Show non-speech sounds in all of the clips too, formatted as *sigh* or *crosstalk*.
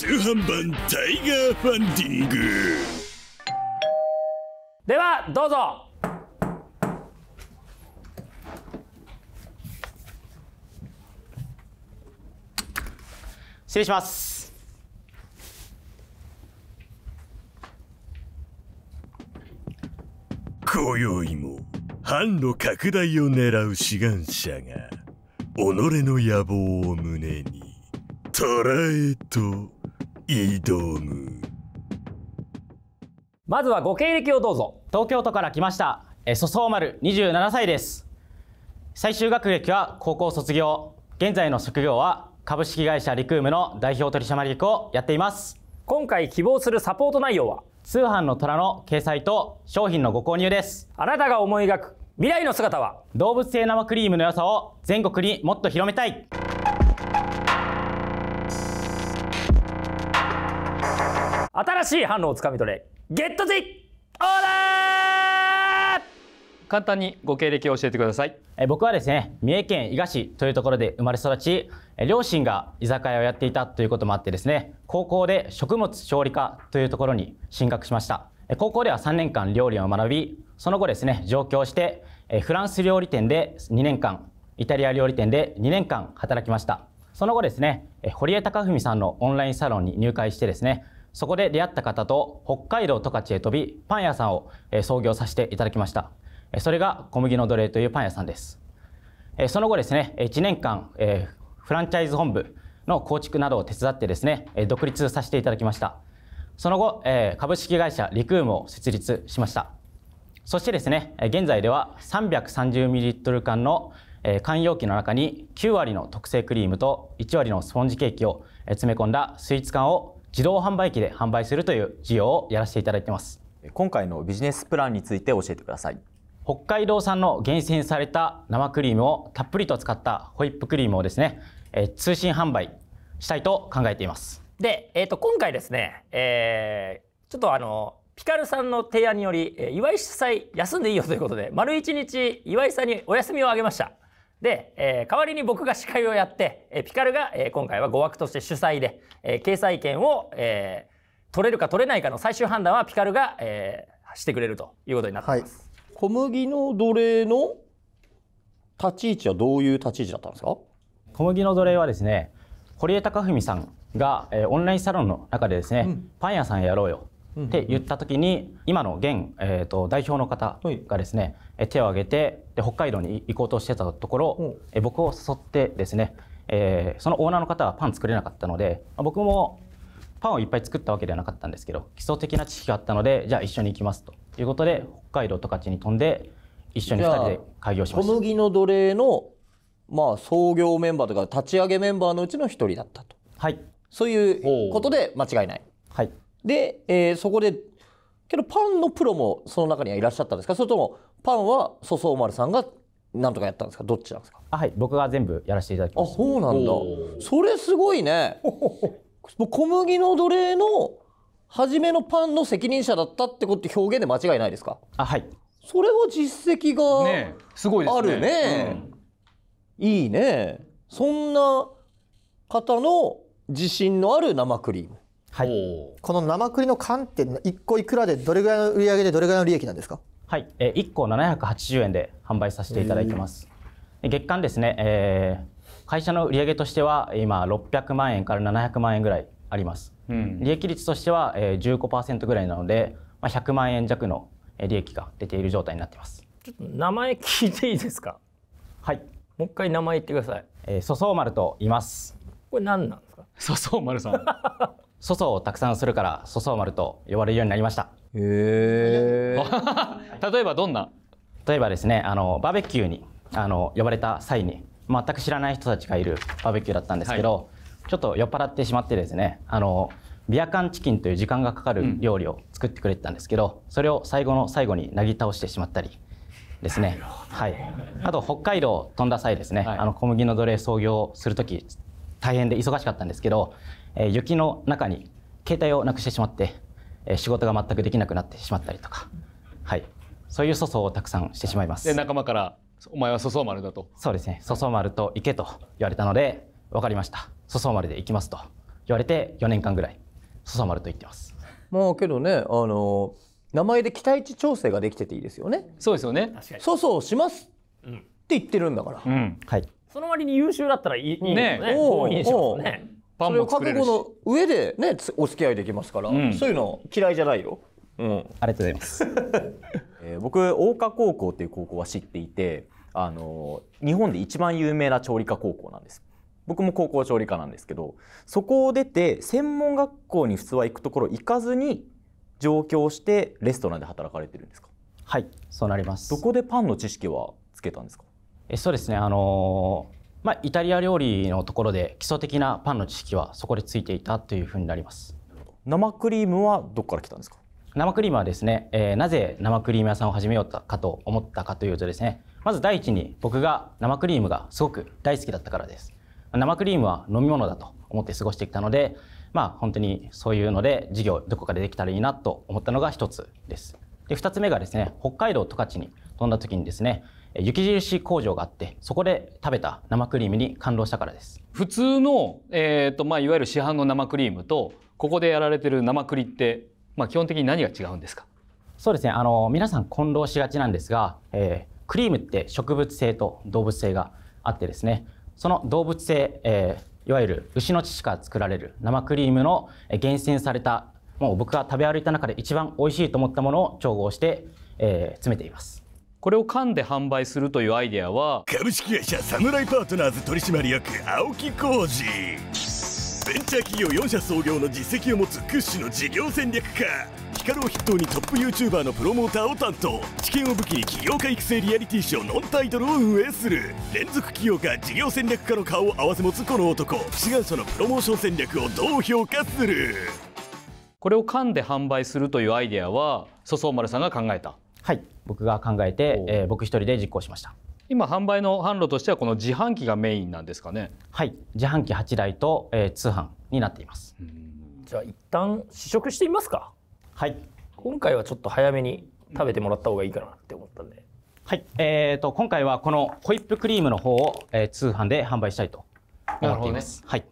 通販版タイガーファンディングではどうぞ失礼します今宵も販路拡大を狙う志願者が己の野望を胸にらえと挑むまずはご経歴をどうぞ東京都から来ました粗相丸27歳です最終学歴は高校卒業現在の職業は株式会社リクームの代表取締役をやっています今回希望するサポート内容は通販の虎の掲載と商品のご購入ですあなたが思い描く未来の姿は動物性生クリームの良さを全国にもっと広めたい新しい販路をつかみ取れゲットジオーダー簡単にご経歴を教えてくださいえ僕はですね三重県伊賀市というところで生まれ育ち両親が居酒屋をやっていたということもあってですね高校で食物調理科というところに進学しました高校では3年間料理を学びその後ですね上京してフランス料理店で2年間イタリア料理店で2年間働きましたその後ですね堀江貴文さんのオンラインサロンに入会してですねそこで出会った方と北海道十勝へ飛びパン屋さんを創業させていただきましたそれが小麦の奴隷というパン屋さんですその後ですね1年間フランチャイズ本部の構築などを手伝ってですね独立させていただきましたその後株式会社リクームを設立しましたそしてですね現在では3 3 0トル缶の缶容器の中に9割の特製クリームと1割のスポンジケーキを詰め込んだスイーツ缶を自動販売機で販売するという事業をやらせていただいてます今回のビジネスプランについて教えてください北海道産の厳選された生クリームをたっぷりと使ったホイップクリームをですね、え通信販売したいと考えていますで、えー、と今回ですね、えー、ちょっとあのピカルさんの提案により、え岩井主催休んでいいよということで丸1日岩井さんにお休みをあげましたで、えー、代わりに僕が司会をやって、えー、ピカルが、えー、今回は語枠として主催で、えー、掲載権を、えー、取れるか取れないかの最終判断はピカルが、えー、してくれるということになっています、はい、小麦の奴隷の立ち位置はどういう立ち位置だったんですか小麦の奴隷はですね堀江貴文さんが、えー、オンラインサロンの中でですね、うん、パン屋さんやろうよって言った時に今の現、えー、と代表の方がですね、はい、手を挙げてで北海道に行こうとしてたところ、え僕を誘ってですね、えー、そのオーナーの方はパン作れなかったので僕もパンをいっぱい作ったわけではなかったんですけど基礎的な知識があったのでじゃあ一緒に行きますということで北海道十勝に飛んで一緒に2人で開業しました小麦の奴隷の、まあ、創業メンバーとか立ち上げメンバーのうちの1人だったとはいそういうことで間違いないはいで、えー、そこで、けどパンのプロもその中にはいらっしゃったんですかそれともパンは粗相丸さんが何とかやったんですかどっちなんですかあはい僕が全部やらせていただきましあそうなんだそれすごいね *laughs* 小麦の奴隷の初めのパンの責任者だったってことって表現で間違いないですかあはいそれは実績がねすごいあるね、ねうん、いいねそんな方の自信のある生クリームはい、この生栗の缶って1個いくらでどれぐらいの売り上げでどれぐらいの利益なんですかはい、えー、1個780円で販売させていただいてます、えー、月間ですね、えー、会社の売上としては今600万円から700万円ぐらいあります、うん、利益率としては、えー、15%ぐらいなので、まあ、100万円弱の利益が出ている状態になってますちょっと名前聞いていいですかはいもう一回名前言ってください、えー、粗相丸と言いますこれ何なんですか粗相丸さん粗相をたくさんするから粗相丸と呼ばれるようになりましたへえ *laughs* 例えばどんな例えばですねあのバーベキューにあの呼ばれた際に全く知らない人たちがいるバーベキューだったんですけど、はい、ちょっと酔っ払ってしまってですねあのビア缶チキンという時間がかかる料理を作ってくれてたんですけど、うん、それを最後の最後になぎ倒してしまったりですね、はい、あと北海道飛んだ際ですね、はい、あの小麦の奴隷創業する時大変で忙しかったんですけどえ雪の中に携帯をなくしてしまって、え仕事が全くできなくなってしまったりとか、はい、そういう粗相をたくさんしてしまいます。で仲間からお前は粗相丸だとそうですね粗相丸と行けと言われたので分かりました粗相丸で行きますと言われて4年間ぐらい粗相丸と言ってますまあけどねあの名前で期待値調整ができてていいですよねそうですよね粗相しますって言ってるんだから、うん、はいその割に優秀だったらいいねねいいでしょうねそれを覚悟の上でねお付き合いできますから、うん、そういうの嫌いじゃないよ。うん、ありがとうございます。*laughs* えー、僕大岡高校っていう高校は知っていて、あの日本で一番有名な調理科高校なんです。僕も高校調理科なんですけど、そこを出て専門学校に普通は行くところ行かずに上京してレストランで働かれてるんですか。はい、そうなります。どこでパンの知識はつけたんですか。え、そうですね。あのーまあ、イタリア料理のところで基礎的なパンの知識はそこでついていたというふうになります生クリームはどこから来たんですか生クリームはですね、えー、なぜ生クリーム屋さんを始めようかと思ったかというとですねまず第一に僕が生クリームがすごく大好きだったからです生クリームは飲み物だと思って過ごしてきたのでまあ本当にそういうので事業どこかでできたらいいなと思ったのが一つですで2つ目がですね北海道十勝に飛んだ時にですね雪印工場があってそこで食べた生クリームに感動したからです普通の、えーとまあ、いわゆる市販の生クリームとここでやられてる生栗って、まあ、基本的に何が違うんですかそうですねあの皆さん混同しがちなんですが、えー、クリームって植物性と動物性があってですねその動物性、えー、いわゆる牛の乳から作られる生クリームの厳選されたもう僕が食べ歩いた中で一番美味しいと思ったものを調合して、えー、詰めていますこれをんで販売するというアイデアは株式会社サムライパートナーズ取締役青木浩二ベンチャー企業4社創業の実績を持つ屈指の事業戦略家光を筆頭にトップ YouTuber のプロモーターを担当知見を武器に起業家育成リアリティショーノンタイトルを運営する連続起業家事業戦略家の顔を併せ持つこの男志願者のプロモーション戦略をどう評価するこれを噛んで販売するというアイデアは粗相丸さんが考えたはい僕が考えて、えー、僕一人で実行しました今販売の販路としてはこの自販機がメインなんですかねはい自販機8台と、えー、通販になっていますじゃあ一旦試食してみますかはい今回はちょっと早めに食べてもらった方がいいかなって思ったんではい、えーと、今回はこのホイップクリームの方を、えー、通販で販売したいと思っています、はい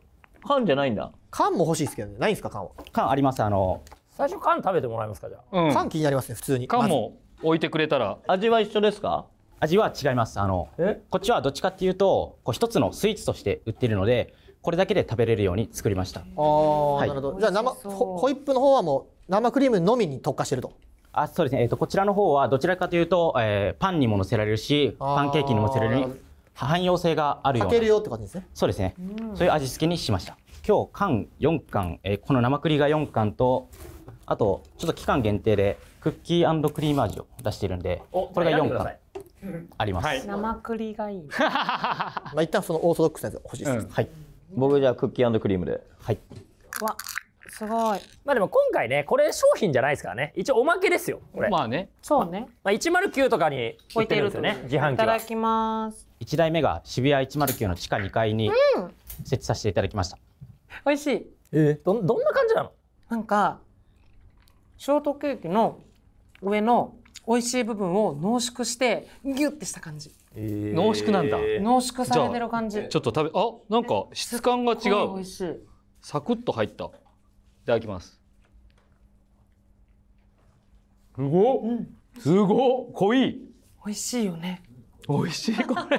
缶じゃないんだ缶も欲しいですけどねないんですか缶は缶ありますあの最初缶食べてもらえますかじゃあ、うん、缶気になりますね普通に缶も置いてくれたら味は一緒ですか味は違いますあのこっちはどっちかっていうとこう一つのスイーツとして売ってるのでこれだけで食べれるように作りましたああ、はい、なるほどじゃあ生ホイップの方はもう生クリームのみに特化してるとあそうですね、えーと、こちらの方はどちらかというと、えー、パンにものせられるしパンケーキにもせられる汎用性があるようなかけるよって感じですねそうですねそういう味付けにしました今日缶4缶、えー、この生栗が4缶とあと、ちょっと期間限定で、クッキークリーム味を出しているんで、これが4巻あります。はい、生栗がいい。まあ一旦そのオーソドックスなやつ欲しいです、うん、はい。僕じゃあクッキークリームで。はい。わ、すごい。まあでも今回ね、これ商品じゃないですからね。一応おまけですよ。これ。まあね。そうね。まあ109とかに置いてるんですよね。自販機いただきます。1台目が渋谷109の地下2階に設置させていただきました。美味しい。えー、どどんな感じなの？なんかショートケーキの上の美味しい部分を濃縮してギュッてした感じ、えー、濃縮なんだ濃縮されてる感じちょっと食べあなんか質感が違う美味しいサクッと入ったいただきますすご、うん、すご濃い美味しいよね美味しいこれ *laughs*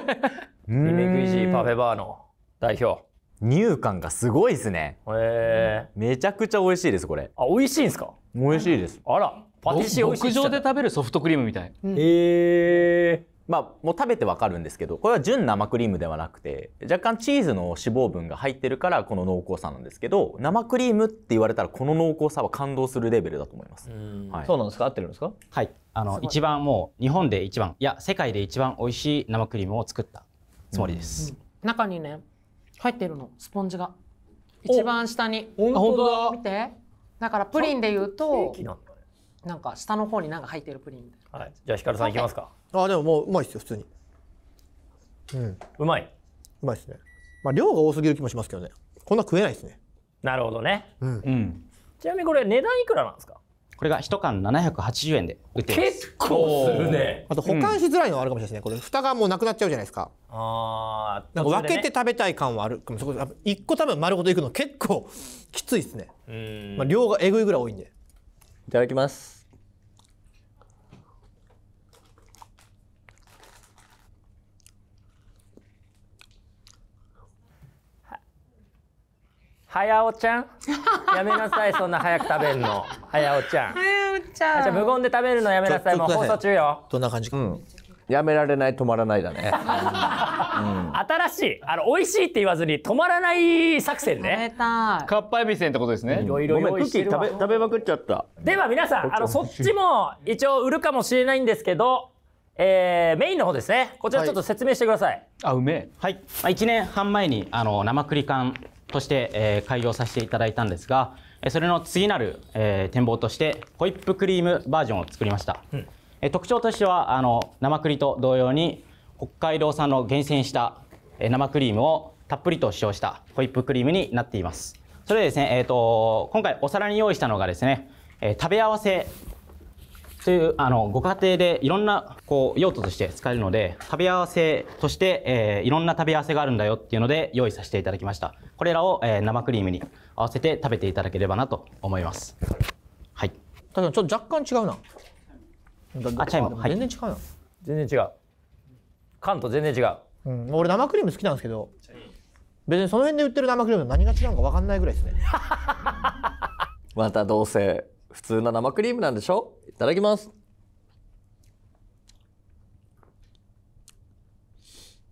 リメクイジーパフェバーの代表乳感がすごいですね、えー、めちゃくちゃ美味しいですこれあ美味しいんですか美味しいですあらパティシエ牧場で食べるソフトクリームみたい、へえまあ、もう食べてわかるんですけどこれは純生クリームではなくて若干チーズの脂肪分が入ってるからこの濃厚さなんですけど生クリームって言われたらこの濃厚さは感動するレベルだと思います、はい、そうなんですか合ってるんですかはいあの一番もう日本で一番いや世界で一番美味しい生クリームを作ったつもりです、うん、中にね入ってるのスポンジが一番下に本当だ見てだからプリンで言うとなんか下の方に何か入ってるプリンみたいな、はい、じゃあひかるさんいきますかあでももううまいですよ普通にうんうまいうまいですねまあ量が多すぎる気もしますけどねこんな食えないですねなるほどね、うん、うん、ちなみにこれ値段いくらなんですかこれが一缶百八十円で売ってます結構するねあと保管しづらいのはあるかもしれないですね、これ蓋がもうなくなっちゃうじゃないですかああ、ね、分けて食べたい感はある一1個多分丸ごといくの結構きついですね、まあ、量がえぐいぐらい多いんでいただきますはやおちゃん。*laughs* やめなさい、そんな早く食べるの。はやおちゃん。はやおちゃん。じゃ、無言で食べるのやめなさい、もう放送中よ。どんな感じか。うんやめられない止まらないだね。新しいあの美味しいって言わずに止まらない作戦ね。かっぱえびせんってことですね。いろいろ用意してる食べまくっちゃった。では皆さんあのそっちも一応売るかもしれないんですけど。えー、メインの方ですねこちらちょっと説明してください、はい、あうめえはい1年半前にあの生クリ缶として、え開業させていただいたんですが、それの次なる、え展望としてホイップクリームバージョンを作りました、え、うん、特徴としてはあの生栗と同様に北海道産の厳選した生クリームをたっぷりと使用したホイップクリームになっていますそれでですね、えーと、と今回お皿に用意したのがですね、え食べ合わせというあのご家庭でいろんなこう用途として使えるので食べ合わせとして、えー、いろんな食べ合わせがあるんだよっていうので用意させていただきましたこれらを、えー、生クリームに合わせて食べていただければなと思いますはいただちょっと若干違うなあチャイム、全然違うな、全然違う缶と全然違う、うん、俺生クリーム好きなんですけど別にその辺で売ってる生クリームと何が違うのか分かんないぐらいですね *laughs* *laughs* またどうせ普通の生クリームなんでしょいただきます。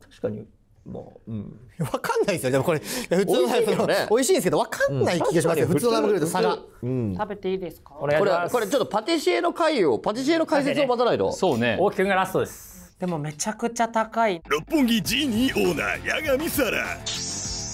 確かに、まあ、うん。*laughs* わかんないですよ。でもこれ、普通のやつの、ね、*laughs* 美味しいんですけど、わかんない気がしますよ。うん、普通の生クリームと差が、うん。食べていいですかこれ、これちょっとパティシエの回を、パティシエの解説を待たないと。*laughs* ね、そうね。大きくんがラストです。でもめちゃくちゃ高い。六本木ジーニーオーナー、八神沙羅。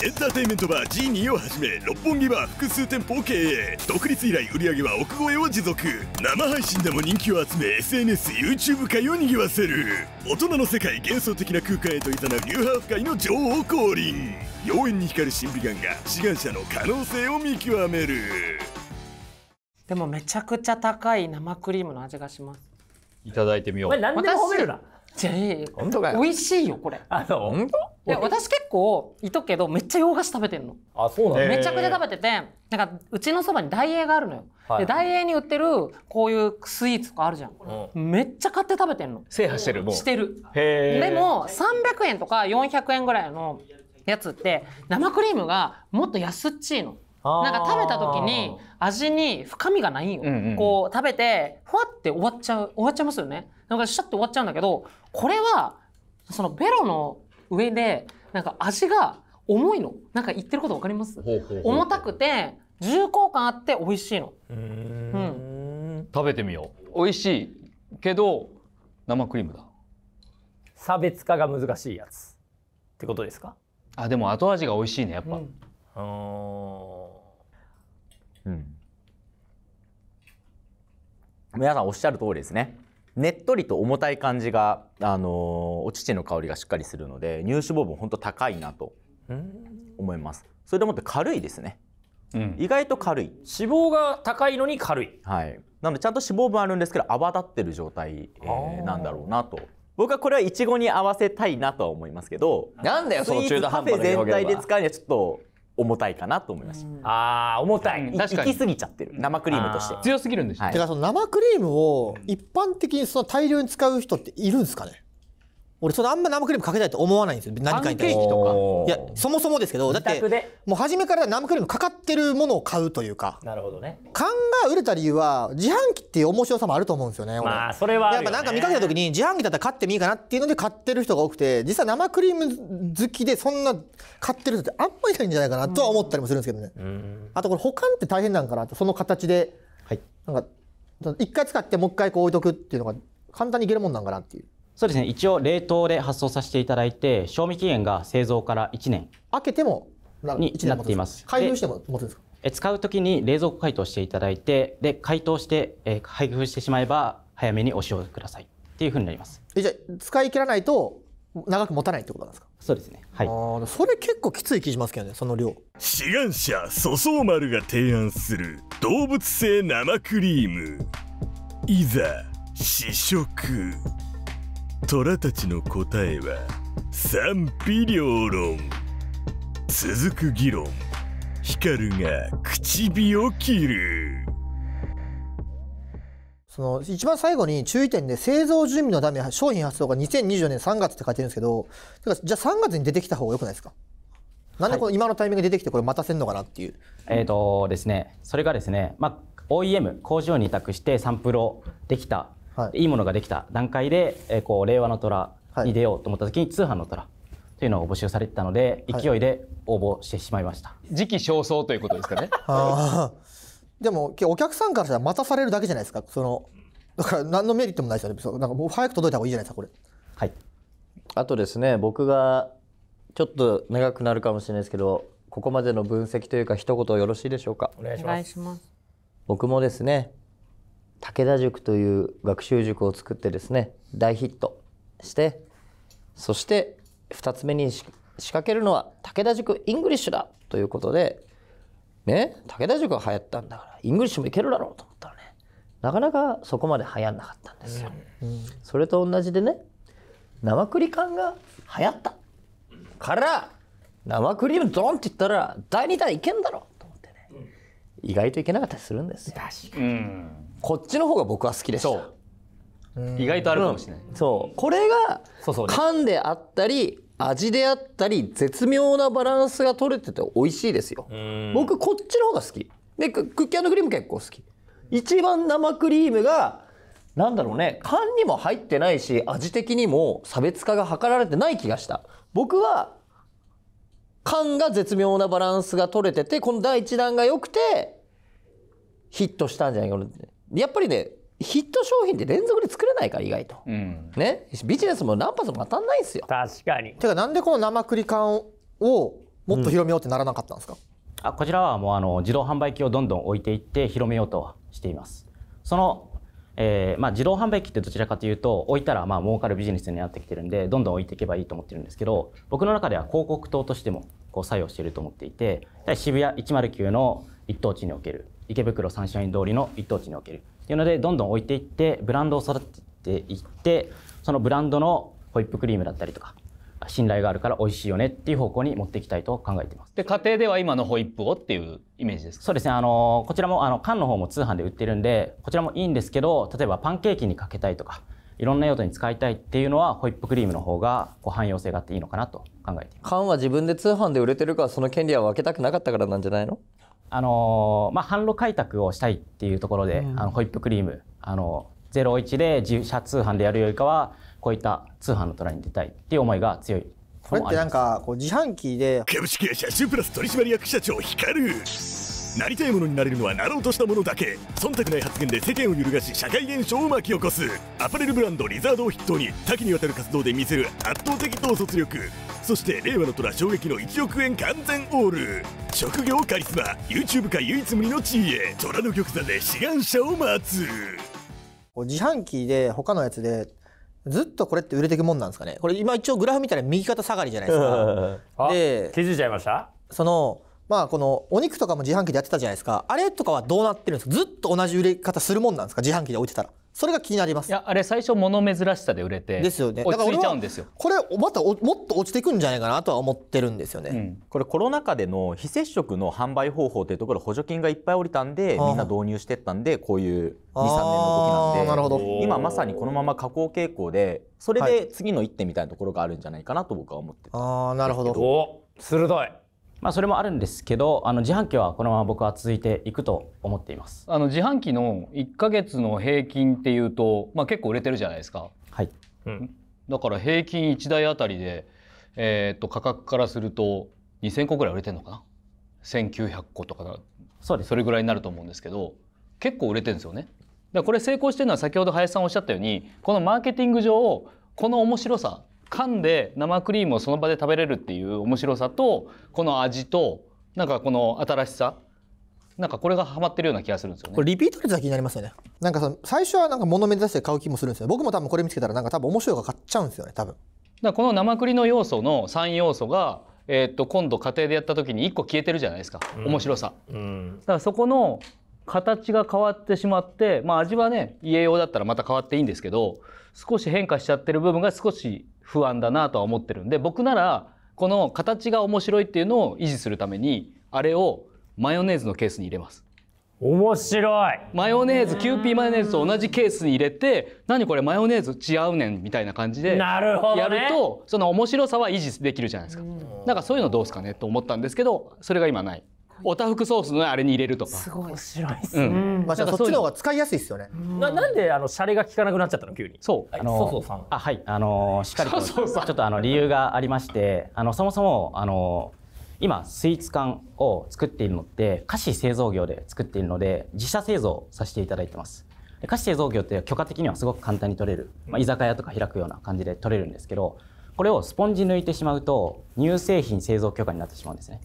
エンターテインメントバー G2 をはじめ六本木バー複数店舗を経営独立以来売り上げは億超えを持続生配信でも人気を集め SNSYouTube 界をぎわせる大人の世界幻想的な空間へと誘うニューハーフ界の女王降臨妖艶に光る神秘眼が志願者の可能性を見極めるでもめちゃくちゃ高い生クリームの味がしますいただいてみよう。何でも褒めるな。じゃい。本当かよ美味しいよこれあそう本当いや私結構いとけどめっちゃ洋菓子食べてんのあそうなんだ、めちゃくちゃ食べててなんかうちのそばにダイエーがあるのよ、はい、でダイエーに売ってるこういうスイーツとかあるじゃん、うん、めっちゃ買って食べてんの制覇してるもうしてるへでも300円とか400円ぐらいのやつって生クリームがもっと安っちいのなんか食べた時に味に深みがないよ、うんうん、こう食べてふわって終わっちゃう終わっちゃいますよねなんかシャッて終わっちゃうんだけどこれはそのベロの上でなんか味が重いのなんか言ってること分かります重たくて重厚感あって美味しいのうん、食べてみよう美味しいけど生クリームだ差別化が難しいやつってことですかあでも後味が美味しいねやっぱ、うんうん、皆さんおっしゃる通りですねねっとりと重たい感じが、あのー、お乳の香りがしっかりするので乳脂肪分ほんと高いなと思いますそれでもって軽いですね、うん、意外と軽い脂肪が高いのに軽いはいなのでちゃんと脂肪分あるんですけど泡立ってる状態、えー、なんだろうなと僕はこれはいちごに合わせたいなとは思いますけどなんだよその中途半端な全体で使うにはちょっと重たいかなと思いますああ、重たい。確かに。行き過ぎちゃってる。生クリームとして。強すぎるんでしょ。はい、てか、その生クリームを一般的にその大量に使う人っているんですかね俺そのあんま生クリームかけたいと思わないんですよ何かにいやそもそもですけどだってもう初めから生クリームかかってるものを買うというかなるほどね缶が売れた理由は自販機っていう面白さもあると思うんですよねまあそれは、ね、やっぱなんか見かけた時に自販機だったら買ってもいいかなっていうので買ってる人が多くて実は生クリーム好きでそんな買ってる人ってあんまりいないんじゃないかなとは思ったりもするんですけどねあとこれ保管って大変なんかなとその形で、はい、なんか一回使ってもう一回こう置いとくっていうのが簡単にいけるもんなんかなっていう。そうですね一応冷凍で発送させていただいて賞味期限が製造から1年開けてもになっています開封しても持つんですか使う時に冷蔵庫解凍していただいてで解凍して、えー、配布してしまえば早めにお使用くださいっていうふうになりますえじゃ使い切らないと長く持たないってことなんですかそうですねはいあそれ結構きつい気しますけどねその量志願者粗相丸が提案する動物性生クリームいざ試食虎たちの答えは賛否両論続く議論光が唇を切るその一番最後に注意点で製造準備のため商品発送が2024年3月って書いてるんですけどじゃあ3月に出てきた方がよくないですかなんでこの今のタイミングで出てきてこれ待たせるのかなっていう、はい、えっ、ー、とですねそれがですね、まあ、OEM 工場に委託してサンプルをできたはい、いいものができた段階で、えー、こう令和の虎に出ようと思った時に、通販の虎というのを募集されてたので勢いで応募してしまいました、はい、時期尚早ということですかね *laughs* でもお客さんからしたら待たされるだけじゃないですかそのだから何のメリットもないですよねそうなんかもう早く届いた方がいいじゃないですかこれはいあとですね僕がちょっと長くなるかもしれないですけどここまでの分析というか一言よろしいでしょうかお願いします僕もですね武田塾という学習塾を作ってですね大ヒットしてそして2つ目に仕掛けるのは武田塾イングリッシュだということでね武田塾が流行ったんだからイングリッシュもいけるだろうと思ったらねなかなかそこまで流行んなかったんですよ。うんうん、それと同じでね生クリ缶が流行ったから生クリームドンって言ったら第2弾いけんだろうと思ってね、意外といけなかったりするんですよ。確かに、うんこっちの方が僕は好きでした意外とあるかもしれない、うん、そうこれが噛んであったり味であったり絶妙なバランスが取れてて美味しいですよ僕こっちの方が好きでクッキークリーム結構好き一番生クリームがなんだろうね缶にも入ってないし味的にも差別化が図られてない気がした僕は缶が絶妙なバランスが取れててこの第1弾が良くてヒットしたんじゃないかなやっぱりねヒット商品って連続で作れないから意外と、うん、ねビジネスも何発も当たんないんですよ確かにてかなんでこの生栗缶をもっと広めようってならなかったんですか、うん、あこちらはもうあの自動販売機をどんどん置いていって広めようとしていますその、えーまあ、自動販売機ってどちらかというと置いたらまあ儲かるビジネスになってきてるんでどんどん置いていけばいいと思ってるんですけど僕の中では広告塔としてもこう作用していると思っていて渋谷109の一等地における池袋サンシャイン通りの一等地におけるっていうのでどんどん置いていってブランドを育てていってそのブランドのホイップクリームだったりとか信頼があるから美味しいよねっていう方向に持っていきたいと考えていますで家庭では今のホイップをっていうイメージですそうですねあのこちらもあの缶の方も通販で売ってるんでこちらもいいんですけど例えばパンケーキにかけたいとかいろんな用途に使いたいっていうのはホイップクリームの方がこう汎用性があっていいのかなと考えています缶は自分で通販で売れてるからその権利は分けたくなかったからなんじゃないのあのまあ、販路開拓をしたいっていうところで、うん、あのホイップクリームあの01で自社通販でやるよりかはこういった通販の虎に出たいっていう思いが強いこれってなんかこう自販機で株式会社シュプラス取締役社長光るなりたいものになれるのはなろうとしたものだけ忖度ない発言で世間を揺るがし社会現象を巻き起こすアパレルブランドリザードを筆頭に多岐にわたる活動で見せる圧倒的統率力そして令和の虎衝撃の1億円完全オール職業カリスマ YouTube 界唯一無二の地位へ虎の玉座で志願者を待つ自販機で他のやつでずっとこれって売れていくもんなんですかねこれ今一応グラフ見たら右肩下がりじゃないですかで気づいちゃいましたそのまあこのお肉とかも自販機でやってたじゃないですかあれとかはどうなってるんですかずっと同じ売れ方するもんなんですか自販機で置いてたらそれが気になりますいやあれ最初物珍しさで売れてですよねだから落ちちゃうんですよこれまたもっと落ちていくんじゃないかなとは思ってるんですよね、うん、これコロナ禍での非接触の販売方法というところ補助金がいっぱい降りたんでみんな導入してったんでこういう23年の時なんで今まさにこのまま下降傾向でそれで次の一手みたいなところがあるんじゃないかなと僕は思ってた、はい、あなるほど鋭いまあ、それもあるんですけどあの自販機はこのまま僕は続いていくと思っていますあの自販機の1か月の平均っていうと、まあ、結構売れてるじゃないですかはい、うん、だから平均1台あたりで、えー、と価格からすると2,000個ぐらい売れてるのかな1,900個とかそうですそれぐらいになると思うんですけど結構売れてるんですよねだこれ成功してるのは先ほど林さんおっしゃったようにこのマーケティング上この面白さ噛んで生クリームをその場で食べれるっていう面白さとこの味となんかこの新しさなんかこれがハマってるような気がするんですよねこれリピート率が気になりますよねなんかその最初はなんか物目指して買う気もするんですよ僕も多分これ見つけたらなんか多分面白いが買っちゃうんですよね多分だこの生栗の要素の3要素が、えっと今度家庭でやった時に1個消えてるじゃないですか、うん、面白さ、うん、だからそこの形が変わってしまって、まあ、味はね家用だったらまた変わっていいんですけど少し変化しちゃってる部分が少し不安だなとは思ってるんで僕ならこの形が面白いっていうのを維持するためにあれをマヨネーズのケースに入れます。面白いマヨネーズキューピーマヨネーズと同じケースに入れて何これマヨネーズ違うねんみたいな感じでやると、ね、その面白さは維持できるじゃないですかなんかそういうのどうですかねと思ったんですけどそれが今ないおたふくソースのあれに入れるとか。すごい面白いですね。うん、まあ、じゃそっちの方が使いやすいですよね。ななんであのシャレが効かなくなっちゃったの急に。そう。あのさん。あはいあのしっかりとちょっとあの理由がありましてあのそもそもあの。今スイーツ缶を作っているのって菓子製造業で作っているので自社製造させていただいてます菓子製造業って許可的にはすごく簡単に取れる、まあ、居酒屋とか開くような感じで取れるんですけどこれをスポンジ抜いてしまうと乳製品製造許可になってしまうんですね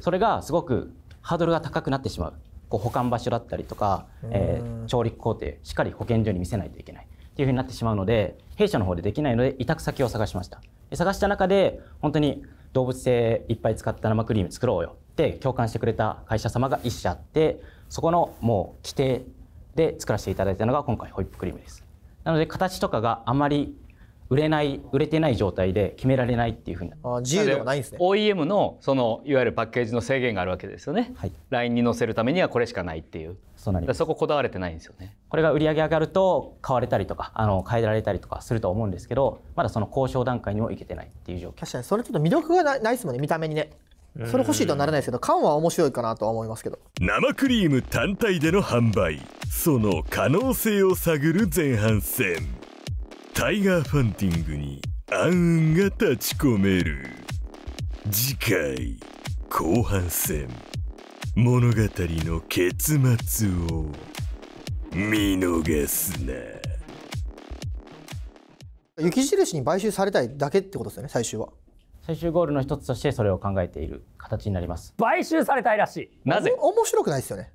それがすごくハードルが高くなってしまうこう保管場所だったりとか、えー、調理工程しっかり保健所に見せないといけないっていうふうになってしまうので弊社の方でできないので委託先を探しました探した中で本当に動物性いっぱい使った生クリーム作ろうよって共感してくれた会社様が1社あってそこのもう規定で作らせていただいたのが今回ホイップクリームですなので形とかがあまり売れない売れてない状態で決められないっていうふうにあ自由ではないんですね OEM のそのいわゆるパッケージの制限があるわけですよね、はい、LINE に載せるためにはこれしかないっていうそうなりそここだわれてないんですよねこれが売り上げ上がると買われたりとかあの変えられたりとかすると思うんですけどまだその交渉段階にもいけてないっていう状況確かにそれちょっと魅力がないないですもんね見た目にねそれ欲しいとはならないですけど缶は面白いかなとは思いますけど生クリーム単体での販売その可能性を探る前半戦タイガーファンティングに暗雲が立ち込める次回後半戦物語の結末を見逃すな雪印に買収されたいだけってことですよね最終は最終ゴールの一つとしてそれを考えている形になります買収されたいらしいなぜ面白くないですよね